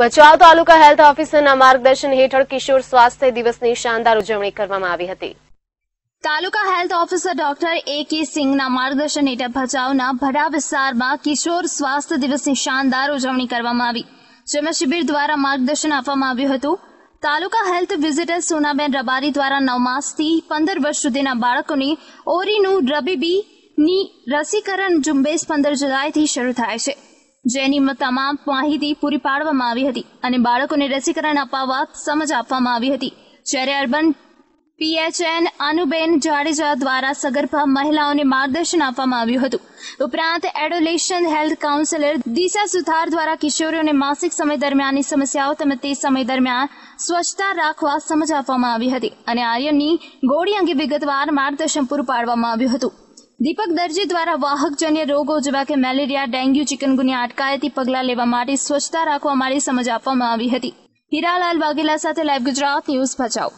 ભચાઉ તાલુકા health ઓફિસરના માર્ગદર્શન હેઠળ કિશોર સ્વાસ્થ્ય દિવસની શાનદાર ઉજવણી કરવામાં આવી હતી taluka health officer doctor A K સિંઘના માર્ગદર્શન હેઠળ ભચાઉના ભરા વિસ્તારમાં કિશોર સ્વાસ્થ્ય દિવસની શાનદાર ઉજવણી કરવામાં આવી જેમાં શિબિર દ્વારા માર્ગદર્શન આપવામાં આવ્યું હતું તાલુકા હેલ્થ વિઝિટર સોનાબેન રબારી દ્વારા નવ માસથી પંદર વર્ષ સુધીના બાળકોની ઓરીનું રબીબીની રસીકરણ ઝુંબેશ પંદર જુલાઈથી શરૂ થાય છે જેની તમામ માહિતી પૂરી પાડવામાં આવી હતી અને બાળકોને રસીકરણ અપાવવા સમજ આપવામાં આવી હતી જ્યારે અર્બન પીએચએન અનુબેન જાડેજા દ્વારા સગર્ભા મહિલાઓને માર્ગદર્શન આપવામાં આવ્યું હતું ઉપરાંત એડોલેશન હેલ્થ કાઉન્સિલર દિશા સુથાર દ્વારા કિશોરીઓને માસિક સમય દરમિયાનની સમસ્યાઓ તેમજ તે સમય દરમિયાન સ્વચ્છતા રાખવા સમજ આપવામાં આવી હતી અને આર્યનની ગોળી અંગે વિગતવાર માર્ગદર્શન પૂરું પાડવામાં આવ્યું હતું દીપક દરજી દ્વારા વાહકજન્ય રોગો જેવા કે મેલેરિયા ડેન્ગ્યુ ચિકનગુનિયા અટકાયતી પગલાં લેવા માટે સ્વચ્છતા રાખવા માટે સમજ આપવામાં આવી હતી હીરાલાલ વાઘેલા સાથે લાઈવ ગુજરાત ન્યૂઝ ભચાઉ